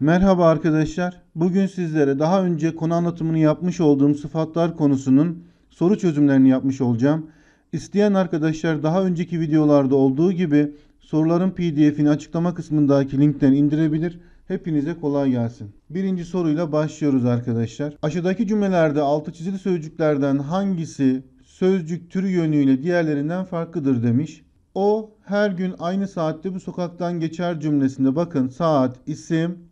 Merhaba arkadaşlar. Bugün sizlere daha önce konu anlatımını yapmış olduğum sıfatlar konusunun soru çözümlerini yapmış olacağım. İsteyen arkadaşlar daha önceki videolarda olduğu gibi soruların pdf'ini açıklama kısmındaki linkten indirebilir. Hepinize kolay gelsin. Birinci soruyla başlıyoruz arkadaşlar. Aşağıdaki cümlelerde altı çizili sözcüklerden hangisi sözcük türü yönüyle diğerlerinden farklıdır demiş. O her gün aynı saatte bu sokaktan geçer cümlesinde bakın saat, isim,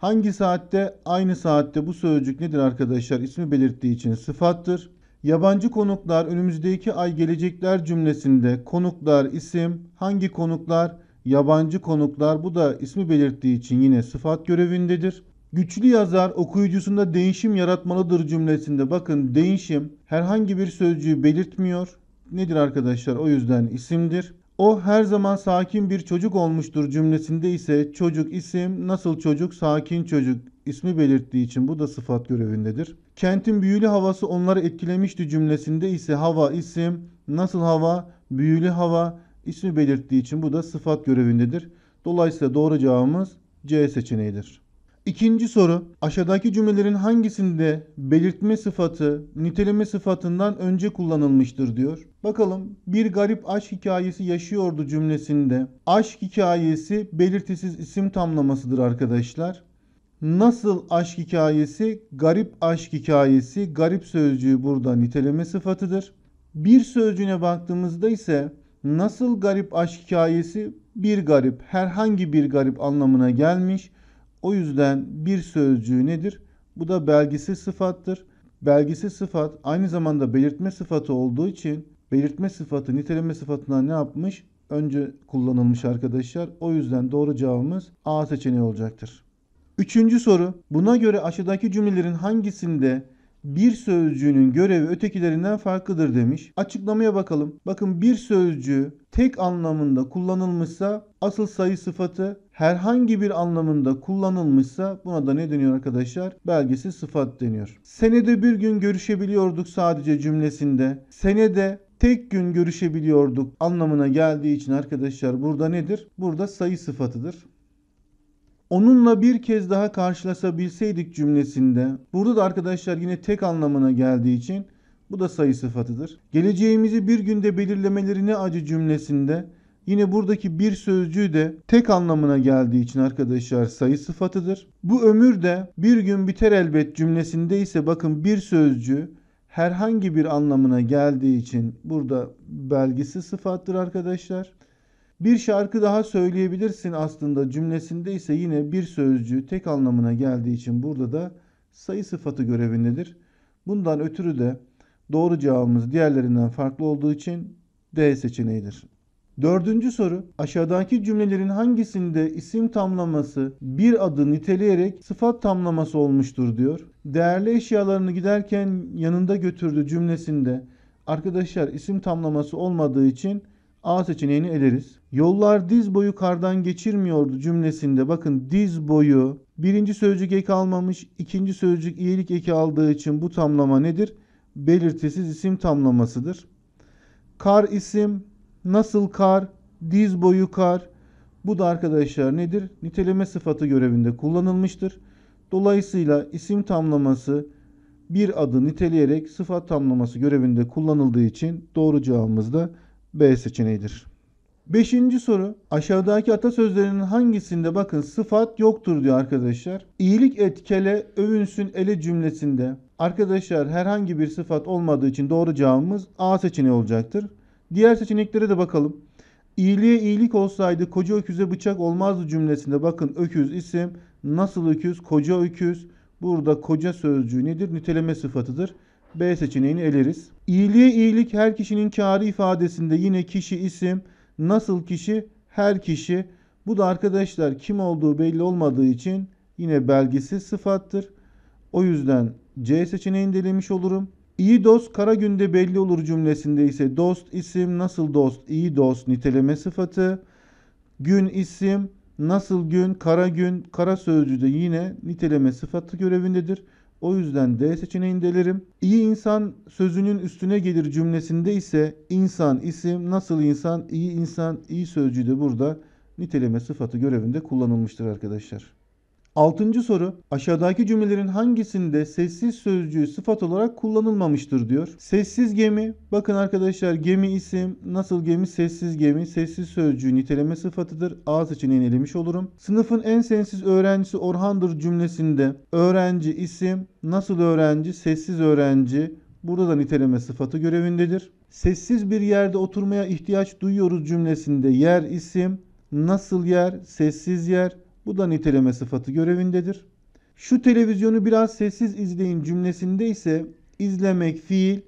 Hangi saatte? Aynı saatte bu sözcük nedir arkadaşlar? İsmi belirttiği için sıfattır. Yabancı konuklar önümüzdeki ay gelecekler cümlesinde konuklar isim, hangi konuklar? Yabancı konuklar bu da ismi belirttiği için yine sıfat görevindedir. Güçlü yazar okuyucusunda değişim yaratmalıdır cümlesinde bakın değişim herhangi bir sözcüğü belirtmiyor. Nedir arkadaşlar? O yüzden isimdir. O her zaman sakin bir çocuk olmuştur cümlesinde ise çocuk isim, nasıl çocuk, sakin çocuk ismi belirttiği için bu da sıfat görevindedir. Kentin büyülü havası onları etkilemişti cümlesinde ise hava isim, nasıl hava, büyülü hava ismi belirttiği için bu da sıfat görevindedir. Dolayısıyla doğru cevabımız C seçeneğidir. İkinci soru aşağıdaki cümlelerin hangisinde belirtme sıfatı niteleme sıfatından önce kullanılmıştır diyor. Bakalım bir garip aşk hikayesi yaşıyordu cümlesinde aşk hikayesi belirtisiz isim tamlamasıdır arkadaşlar. Nasıl aşk hikayesi? Garip aşk hikayesi. Garip sözcüğü burada niteleme sıfatıdır. Bir sözcüğüne baktığımızda ise nasıl garip aşk hikayesi? Bir garip, herhangi bir garip anlamına gelmiş. O yüzden bir sözcüğü nedir? Bu da belgisi sıfattır. Belgisi sıfat aynı zamanda belirtme sıfatı olduğu için belirtme sıfatı niteleme sıfatına ne yapmış? Önce kullanılmış arkadaşlar. O yüzden doğru cevabımız A seçeneği olacaktır. Üçüncü soru. Buna göre aşağıdaki cümlelerin hangisinde bir sözcüğünün görevi ötekilerinden farklıdır demiş. Açıklamaya bakalım. Bakın bir sözcüğü tek anlamında kullanılmışsa asıl sayı sıfatı herhangi bir anlamında kullanılmışsa buna da ne deniyor arkadaşlar? Belgesi sıfat deniyor. Senede bir gün görüşebiliyorduk sadece cümlesinde. Senede tek gün görüşebiliyorduk anlamına geldiği için arkadaşlar burada nedir? Burada sayı sıfatıdır. Onunla bir kez daha karşılaşabilseydik cümlesinde. Burada da arkadaşlar yine tek anlamına geldiği için bu da sayı sıfatıdır. Geleceğimizi bir günde belirlemeleri ne acı cümlesinde Yine buradaki bir sözcüğü de tek anlamına geldiği için arkadaşlar sayı sıfatıdır. Bu ömür de bir gün biter elbet cümlesinde ise bakın bir sözcüğü herhangi bir anlamına geldiği için burada belgesi sıfattır arkadaşlar. Bir şarkı daha söyleyebilirsin aslında cümlesinde ise yine bir sözcüğü tek anlamına geldiği için burada da sayı sıfatı görevindedir. Bundan ötürü de doğru cevabımız diğerlerinden farklı olduğu için D seçeneğidir. Dördüncü soru. Aşağıdaki cümlelerin hangisinde isim tamlaması bir adı niteleyerek sıfat tamlaması olmuştur diyor. Değerli eşyalarını giderken yanında götürdü cümlesinde arkadaşlar isim tamlaması olmadığı için A seçeneğini eleriz. Yollar diz boyu kardan geçirmiyordu cümlesinde. Bakın diz boyu birinci sözcük ek almamış, ikinci sözcük iyilik eki aldığı için bu tamlama nedir? Belirtisiz isim tamlamasıdır. Kar isim, Nasıl kar? Diz boyu kar. Bu da arkadaşlar nedir? Niteleme sıfatı görevinde kullanılmıştır. Dolayısıyla isim tamlaması bir adı niteleyerek sıfat tamlaması görevinde kullanıldığı için doğru cevabımız da B seçeneğidir. Beşinci soru. Aşağıdaki atasözlerinin hangisinde bakın sıfat yoktur diyor arkadaşlar. İyilik et kele övünsün ele cümlesinde arkadaşlar herhangi bir sıfat olmadığı için doğru cevabımız A seçeneği olacaktır. Diğer seçeneklere de bakalım. İyiliğe iyilik olsaydı koca öküze bıçak olmazdı cümlesinde bakın öküz isim, nasıl öküz, koca öküz. Burada koca sözcüğü nedir? Niteleme sıfatıdır. B seçeneğini eleriz. İyiliğe iyilik her kişinin kârı ifadesinde yine kişi isim, nasıl kişi, her kişi. Bu da arkadaşlar kim olduğu belli olmadığı için yine belgesiz sıfattır. O yüzden C seçeneğini delemiş olurum. İyi dost kara günde belli olur cümlesinde ise dost isim nasıl dost iyi dost niteleme sıfatı. Gün isim nasıl gün kara gün kara sözcüğü de yine niteleme sıfatı görevindedir. O yüzden D seçeneğini delerim. İyi insan sözünün üstüne gelir cümlesinde ise insan isim nasıl insan iyi insan iyi sözcüğü de burada niteleme sıfatı görevinde kullanılmıştır arkadaşlar. Altıncı soru aşağıdaki cümlelerin hangisinde sessiz sözcüğü sıfat olarak kullanılmamıştır diyor. Sessiz gemi bakın arkadaşlar gemi isim nasıl gemi sessiz gemi sessiz sözcüğü niteleme sıfatıdır. A için elemiş olurum. Sınıfın en sensiz öğrencisi Orhan'dır cümlesinde öğrenci isim nasıl öğrenci sessiz öğrenci burada da niteleme sıfatı görevindedir. Sessiz bir yerde oturmaya ihtiyaç duyuyoruz cümlesinde yer isim nasıl yer sessiz yer bu da niteleme sıfatı görevindedir. Şu televizyonu biraz sessiz izleyin cümlesinde ise izlemek fiil,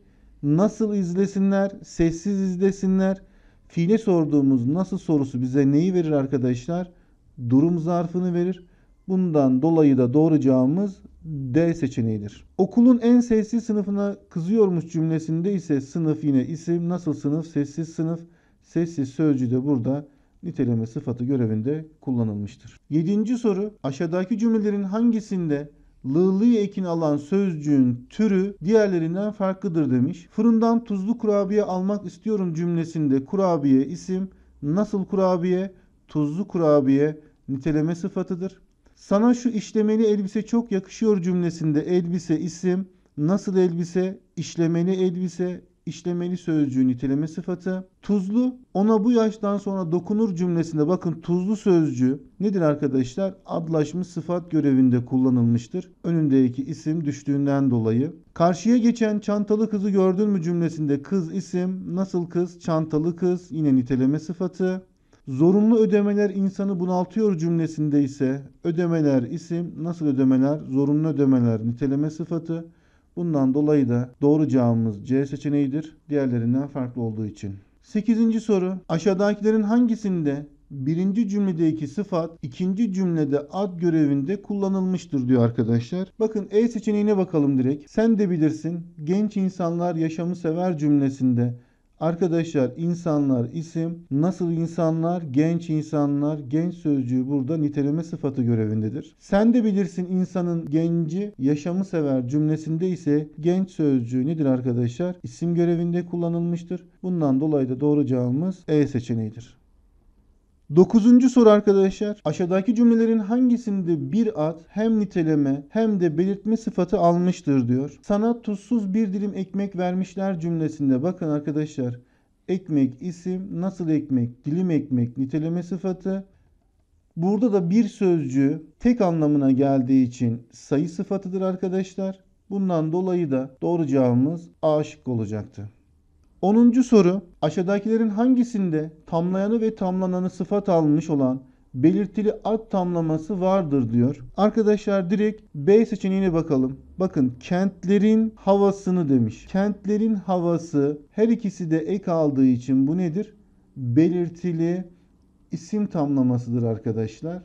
nasıl izlesinler, sessiz izlesinler. Fiile sorduğumuz nasıl sorusu bize neyi verir arkadaşlar? Durum zarfını verir. Bundan dolayı da doğru cevabımız D seçeneğidir. Okulun en sessiz sınıfına kızıyormuş cümlesinde ise sınıf yine isim, nasıl sınıf, sessiz sınıf, sessiz sözcüğü de burada niteleme sıfatı görevinde kullanılmıştır. Yedinci soru aşağıdaki cümlelerin hangisinde lığlığı ekin alan sözcüğün türü diğerlerinden farklıdır demiş. Fırından tuzlu kurabiye almak istiyorum cümlesinde kurabiye isim, nasıl kurabiye, tuzlu kurabiye niteleme sıfatıdır. Sana şu işlemeli elbise çok yakışıyor cümlesinde elbise isim, nasıl elbise, işlemeli elbise, işlemeli sözcüğü niteleme sıfatı. Tuzlu ona bu yaştan sonra dokunur cümlesinde bakın tuzlu sözcüğü nedir arkadaşlar? Adlaşmış sıfat görevinde kullanılmıştır. Önündeki isim düştüğünden dolayı. Karşıya geçen çantalı kızı gördün mü cümlesinde kız isim, nasıl kız, çantalı kız yine niteleme sıfatı. Zorunlu ödemeler insanı bunaltıyor cümlesinde ise ödemeler isim, nasıl ödemeler, zorunlu ödemeler niteleme sıfatı. Bundan dolayı da doğru cevabımız C seçeneğidir. Diğerlerinden farklı olduğu için. 8. soru. Aşağıdakilerin hangisinde birinci cümledeki sıfat ikinci cümlede ad görevinde kullanılmıştır diyor arkadaşlar. Bakın E seçeneğine bakalım direkt. Sen de bilirsin genç insanlar yaşamı sever cümlesinde Arkadaşlar insanlar isim, nasıl insanlar, genç insanlar, genç sözcüğü burada niteleme sıfatı görevindedir. Sen de bilirsin insanın genci yaşamı sever cümlesinde ise genç sözcüğü nedir arkadaşlar? İsim görevinde kullanılmıştır. Bundan dolayı da doğru cevabımız E seçeneğidir. Dokuzuncu soru arkadaşlar. Aşağıdaki cümlelerin hangisinde bir at hem niteleme hem de belirtme sıfatı almıştır diyor. Sana tuzsuz bir dilim ekmek vermişler cümlesinde. Bakın arkadaşlar. Ekmek isim, nasıl ekmek, dilim ekmek, niteleme sıfatı. Burada da bir sözcü tek anlamına geldiği için sayı sıfatıdır arkadaşlar. Bundan dolayı da doğru cevabımız A şıkkı olacaktı. 10. soru aşağıdakilerin hangisinde tamlayanı ve tamlananı sıfat almış olan belirtili ad tamlaması vardır diyor. Arkadaşlar direkt B seçeneğine bakalım. Bakın kentlerin havasını demiş. Kentlerin havası her ikisi de ek aldığı için bu nedir? Belirtili isim tamlamasıdır arkadaşlar.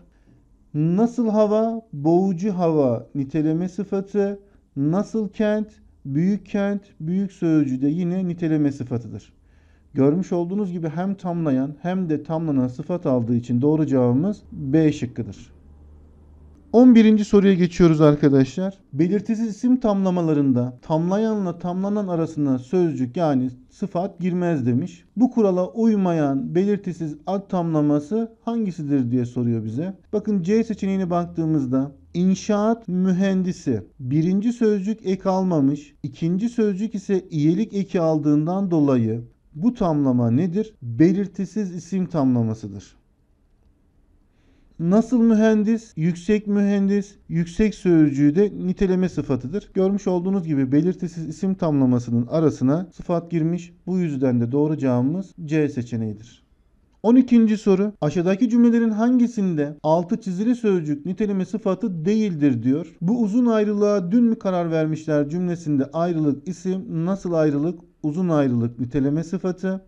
Nasıl hava? Boğucu hava niteleme sıfatı. Nasıl kent? Büyük kent, büyük sözcüğü de yine niteleme sıfatıdır. Görmüş olduğunuz gibi hem tamlayan hem de tamlanan sıfat aldığı için doğru cevabımız B şıkkıdır. 11. soruya geçiyoruz arkadaşlar. Belirtisiz isim tamlamalarında tamlayanla tamlanan arasına sözcük yani sıfat girmez demiş. Bu kurala uymayan belirtisiz ad tamlaması hangisidir diye soruyor bize. Bakın C seçeneğine baktığımızda İnşaat mühendisi. Birinci sözcük ek almamış. ikinci sözcük ise iyilik eki aldığından dolayı bu tamlama nedir? Belirtisiz isim tamlamasıdır. Nasıl mühendis, yüksek mühendis, yüksek sözcüğü de niteleme sıfatıdır. Görmüş olduğunuz gibi belirtisiz isim tamlamasının arasına sıfat girmiş. Bu yüzden de doğru cevabımız C seçeneğidir. 12. soru. Aşağıdaki cümlelerin hangisinde altı çizili sözcük niteleme sıfatı değildir diyor. Bu uzun ayrılığa dün mü karar vermişler cümlesinde ayrılık isim, nasıl ayrılık, uzun ayrılık niteleme sıfatı.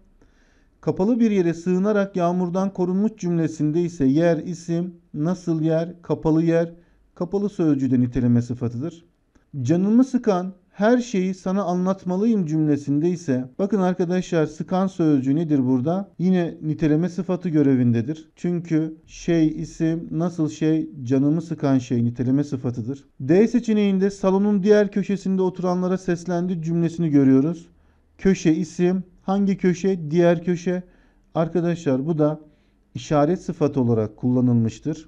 Kapalı bir yere sığınarak yağmurdan korunmuş cümlesinde ise yer isim, nasıl yer, kapalı yer, kapalı sözcüğü de niteleme sıfatıdır. Canımı sıkan her şeyi sana anlatmalıyım cümlesinde ise bakın arkadaşlar sıkan sözcüğü nedir burada? Yine niteleme sıfatı görevindedir. Çünkü şey isim nasıl şey canımı sıkan şey niteleme sıfatıdır. D seçeneğinde salonun diğer köşesinde oturanlara seslendi cümlesini görüyoruz. Köşe isim hangi köşe diğer köşe arkadaşlar bu da işaret sıfatı olarak kullanılmıştır.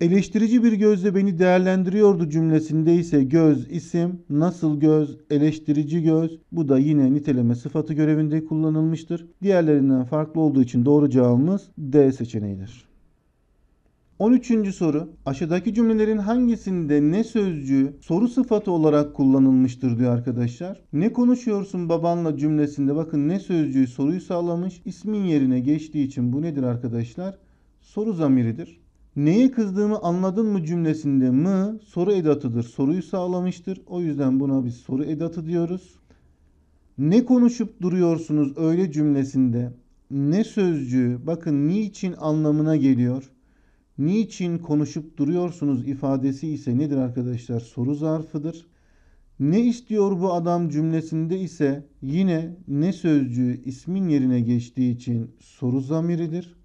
Eleştirici bir gözle beni değerlendiriyordu cümlesinde ise göz isim, nasıl göz, eleştirici göz bu da yine niteleme sıfatı görevinde kullanılmıştır. Diğerlerinden farklı olduğu için doğru cevabımız D seçeneğidir. 13. soru aşağıdaki cümlelerin hangisinde ne sözcüğü soru sıfatı olarak kullanılmıştır diyor arkadaşlar. Ne konuşuyorsun babanla cümlesinde bakın ne sözcüğü soruyu sağlamış ismin yerine geçtiği için bu nedir arkadaşlar? Soru zamiridir. Neye kızdığımı anladın mı cümlesinde mı soru edatıdır. Soruyu sağlamıştır. O yüzden buna biz soru edatı diyoruz. Ne konuşup duruyorsunuz öyle cümlesinde ne sözcüğü bakın niçin anlamına geliyor. Niçin konuşup duruyorsunuz ifadesi ise nedir arkadaşlar? Soru zarfıdır. Ne istiyor bu adam cümlesinde ise yine ne sözcüğü ismin yerine geçtiği için soru zamiridir.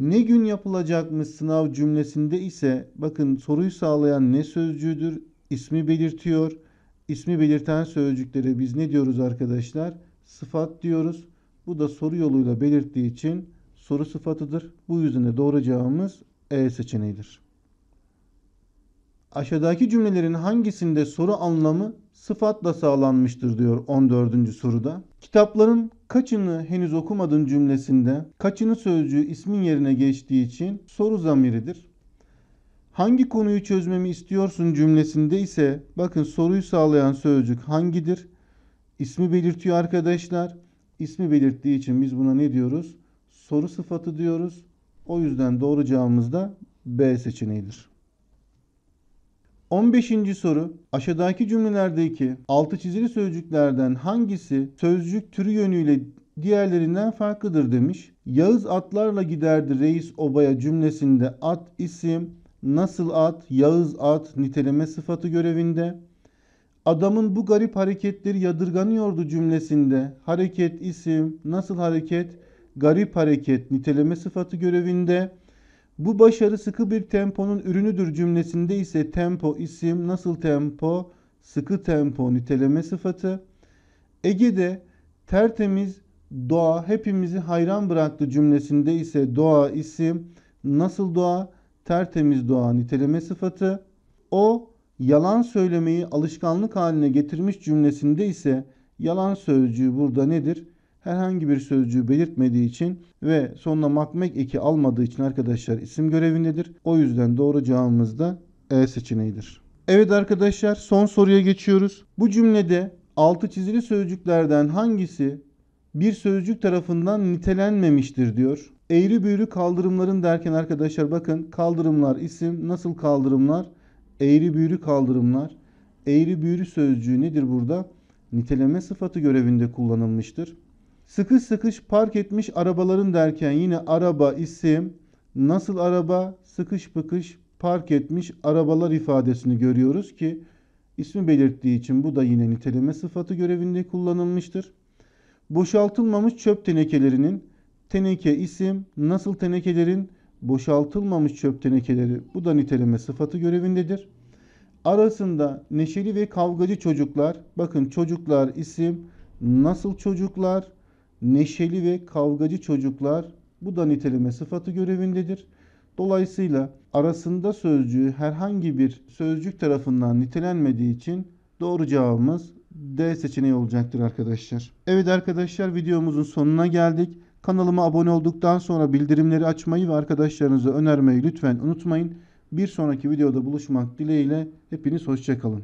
Ne gün yapılacakmış sınav cümlesinde ise bakın soruyu sağlayan ne sözcüğüdür? İsmi belirtiyor. İsmi belirten sözcüklere biz ne diyoruz arkadaşlar? Sıfat diyoruz. Bu da soru yoluyla belirttiği için soru sıfatıdır. Bu yüzden de doğru cevabımız E seçeneğidir. Aşağıdaki cümlelerin hangisinde soru anlamı sıfatla sağlanmıştır diyor 14. soruda. Kitapların kaçını henüz okumadın cümlesinde kaçını sözcüğü ismin yerine geçtiği için soru zamiridir. Hangi konuyu çözmemi istiyorsun cümlesinde ise bakın soruyu sağlayan sözcük hangidir? İsmi belirtiyor arkadaşlar. İsmi belirttiği için biz buna ne diyoruz? Soru sıfatı diyoruz. O yüzden doğru cevabımız da B seçeneğidir. 15. soru aşağıdaki cümlelerdeki altı çizili sözcüklerden hangisi sözcük türü yönüyle diğerlerinden farklıdır demiş. Yağız atlarla giderdi reis obaya cümlesinde at isim, nasıl at, Yağız at niteleme sıfatı görevinde. Adamın bu garip hareketleri yadırganıyordu cümlesinde. Hareket isim, nasıl hareket, garip hareket niteleme sıfatı görevinde. Bu başarı sıkı bir temponun ürünüdür cümlesinde ise tempo isim, nasıl tempo, sıkı tempo niteleme sıfatı. Ege'de tertemiz doğa hepimizi hayran bıraktı cümlesinde ise doğa isim, nasıl doğa, tertemiz doğa niteleme sıfatı. O yalan söylemeyi alışkanlık haline getirmiş cümlesinde ise yalan sözcüğü burada nedir? herhangi bir sözcüğü belirtmediği için ve sonuna makmek eki almadığı için arkadaşlar isim görevindedir. O yüzden doğru cevabımız da E seçeneğidir. Evet arkadaşlar son soruya geçiyoruz. Bu cümlede altı çizili sözcüklerden hangisi bir sözcük tarafından nitelenmemiştir diyor. Eğri büğrü kaldırımların derken arkadaşlar bakın kaldırımlar isim nasıl kaldırımlar? Eğri büğrü kaldırımlar. Eğri büğrü sözcüğü nedir burada? Niteleme sıfatı görevinde kullanılmıştır. Sıkış sıkış park etmiş arabaların derken yine araba isim, nasıl araba, sıkış bıkış park etmiş arabalar ifadesini görüyoruz ki ismi belirttiği için bu da yine niteleme sıfatı görevinde kullanılmıştır. Boşaltılmamış çöp tenekelerinin teneke isim, nasıl tenekelerin boşaltılmamış çöp tenekeleri bu da niteleme sıfatı görevindedir. Arasında neşeli ve kavgacı çocuklar, bakın çocuklar isim, nasıl çocuklar neşeli ve kavgacı çocuklar bu da niteleme sıfatı görevindedir. Dolayısıyla arasında sözcüğü herhangi bir sözcük tarafından nitelenmediği için doğru cevabımız D seçeneği olacaktır arkadaşlar. Evet arkadaşlar videomuzun sonuna geldik. Kanalıma abone olduktan sonra bildirimleri açmayı ve arkadaşlarınıza önermeyi lütfen unutmayın. Bir sonraki videoda buluşmak dileğiyle hepiniz hoşçakalın.